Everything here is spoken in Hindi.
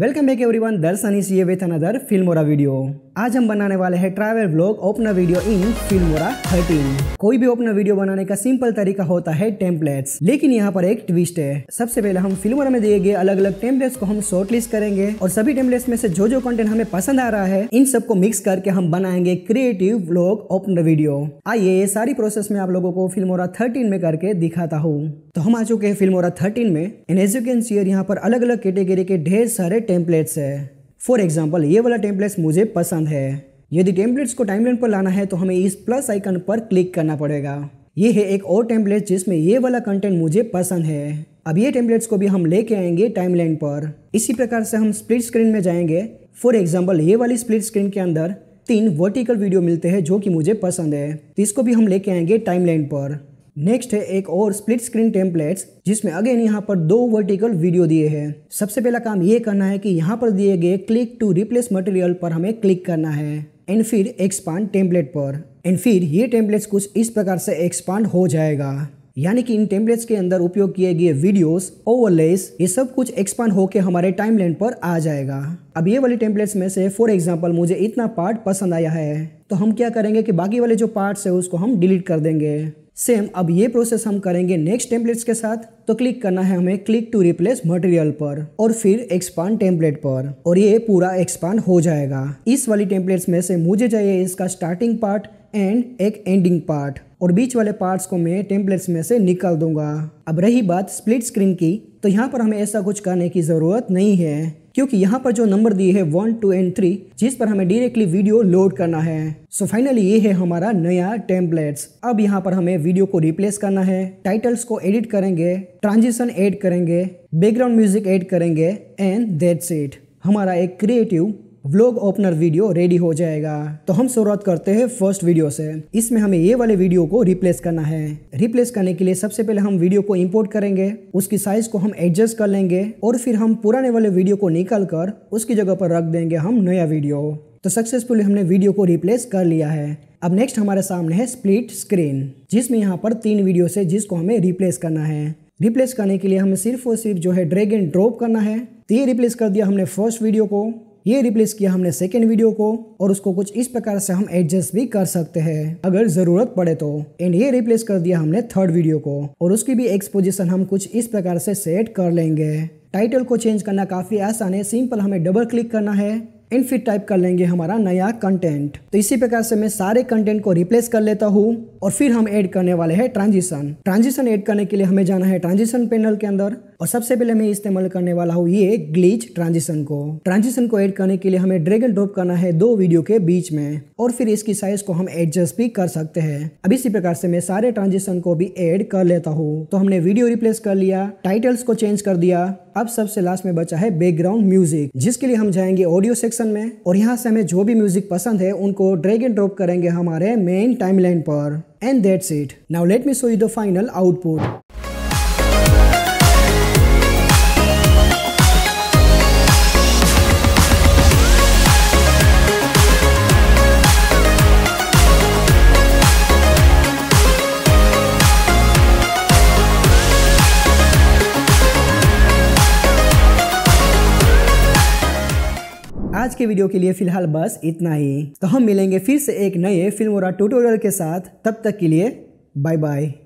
welcome back everyone Darshan is ये विथ अनदर फिल्म और वीडियो आज हम बनाने वाले हैं travel blog opener video in Filmora 13 कोई भी ओपनर वीडियो बनाने का सिंपल तरीका होता है टेम्पलेट्स लेकिन यहाँ पर एक ट्विस्ट है सबसे पहले हम फिल्मोरा में दिए गए अलग अलग टेम्पलेट्स को हम शॉर्ट लिस्ट करेंगे और सभी टेम्पलेट्स में से जो जो कंटेंट हमें पसंद आ रहा है इन सबको मिक्स करके हम बनाएंगे क्रिएटिव ब्लॉग ओपन वीडियो आइए ये सारी प्रोसेस में आप लोगों को फिल्मोरा थर्टीन में करके दिखाता हूँ तो हम आ चुके हैं फिल्मोरा थर्टीन में इन एजुकेशन सीयर यहाँ पर अलग अलग कैटेगरी के ढेर सारे टेम्पलेट्स है फॉर एग्जाम्पल ये वाला टेम्पलेट्स मुझे पसंद है यदि टेम्पलेट्स को टाइमलाइन पर लाना है तो हमें इस प्लस आइकन पर क्लिक करना पड़ेगा ये है एक और टेम्पलेट जिसमें ये वाला कंटेंट मुझे पसंद है अब ये टेम्पलेट्स को भी हम लेके आएंगे टाइमलाइन पर इसी प्रकार से हम स्प्लिट स्क्रीन में जाएंगे फॉर एग्जाम्पल ये वाली स्प्लिट स्क्रीन के अंदर तीन वर्टिकल वीडियो मिलते हैं जो कि मुझे पसंद है तो इसको भी हम लेके आएंगे टाइमलाइन पर नेक्स्ट है एक और स्प्लिट स्क्रीन टेम्पलेट्स जिसमें अगेन यहाँ पर दो वर्टिकल वीडियो दिए हैं सबसे पहला काम ये करना है कि यहाँ पर दिए गए क्लिक टू रिप्लेस मटेरियल पर हमें क्लिक करना है एंड फिर एक्सपांड टेम्पलेट पर एंड फिर ये टेम्पलेट्स कुछ इस प्रकार से एक्सपांड हो जाएगा यानी कि इन टेम्पलेट्स के अंदर उपयोग किए गए वीडियोस ओवरलेस ये सब कुछ एक्सपांड होकर हमारे टाइमलाइन पर आ जाएगा अब ये वाले टेम्पलेट्स में से फॉर एग्जांपल मुझे इतना पार्ट पसंद आया है तो हम क्या करेंगे कि बाकी वाले जो पार्ट्स है उसको हम डिलीट कर देंगे सेम अब ये प्रोसेस हम करेंगे नेक्स्ट टेम्पलेट्स के साथ तो क्लिक करना है हमें क्लिक टू रिप्लेस मटेरियल पर और फिर एक्सपांड टेम्पलेट पर और ये पूरा एक्सपांड हो जाएगा इस वाली टेम्पलेट्स में से मुझे चाहिए इसका स्टार्टिंग पार्ट एंड एक एंडिंग पार्ट और बीच वाले पार्ट्स को मैं टेम्पलेट्स में से निकाल दूंगा अब रही बात स्प्लिट स्क्रीन की तो यहाँ पर हमें ऐसा कुछ करने की ज़रूरत नहीं है क्योंकि यहाँ पर जो नंबर दिए है वन टू एंड थ्री जिस पर हमें डायरेक्टली वीडियो लोड करना है सो so फाइनली ये है हमारा नया टेम्पलेट्स अब यहाँ पर हमें वीडियो को रिप्लेस करना है टाइटल्स को एडिट करेंगे ट्रांजिशन एड करेंगे बैकग्राउंड म्यूजिक एड करेंगे एंड दैट्स इट हमारा एक creative vlog opener video ready हो जाएगा तो हम शुरुआत करते हैं फर्स्ट वीडियो से इसमें हमें ये वाले वीडियो को रिप्लेस करना है रिप्लेस करने के लिए सबसे पहले हम वीडियो को इम्पोर्ट करेंगे उसकी साइज को हम एडजस्ट कर लेंगे और फिर हम पुराने वाले वीडियो को निकाल कर उसकी जगह पर रख देंगे हम नया वीडियो तो सक्सेसफुली हमने वीडियो को रिप्लेस कर लिया है अब नेक्स्ट हमारे सामने है स्प्लिट स्क्रीन जिसमें यहाँ पर तीन वीडियो से जिसको हमें रिप्लेस करना है रिप्लेस करने के लिए हमें सिर्फ और सिर्फ जो है ड्रैग एंड ड्रॉप करना है तो ये रिप्लेस कर दिया हमने फर्स्ट वीडियो को ये रिप्लेस किया हमने सेकेंड वीडियो को और उसको कुछ इस प्रकार से हम एडजस्ट भी कर सकते हैं अगर जरूरत पड़े तो एंड ये रिप्लेस कर दिया हमने थर्ड वीडियो को और उसकी भी एक्सपोजिशन हम कुछ इस प्रकार से सेट कर लेंगे टाइटल को चेंज करना काफी आसान है सिंपल हमें डबल क्लिक करना है एंड फिर टाइप कर लेंगे हमारा नया कंटेंट तो इसी प्रकार से मैं सारे कंटेंट को रिप्लेस कर लेता हूँ और फिर हम ऐड करने वाले हैं ट्रांजिशन ट्रांजिशन ऐड करने के लिए हमें जाना है ट्रांजिशन पैनल के अंदर और सबसे पहले मैं इस्तेमाल करने वाला हूँ ये ग्लीच ट्रांजिशन को ट्रांजिशन को एड करने के लिए हमें ड्रेगन ड्रॉप करना है दो वीडियो के बीच में और फिर इसकी साइज को हम एडजस्ट भी कर सकते हैं अब इसी प्रकार से मैं सारे ट्रांजिशन को भी एड कर लेता हूँ तो हमने वीडियो रिप्लेस कर लिया टाइटल्स को चेंज कर दिया अब सबसे लास्ट में बचा है बैकग्राउंड म्यूजिक जिसके लिए हम जाएंगे ऑडियो सेक्शन में और यहाँ से हमें जो भी म्यूजिक पसंद है उनको ड्रैग एंड ड्रॉप करेंगे हमारे मेन टाइमलाइन पर and that's it now let me show you the final output आज के वीडियो के लिए फिलहाल बस इतना ही तो हम मिलेंगे फिर से एक नए फिल्म और ट्यूटोरियल के साथ तब तक के लिए बाय बाय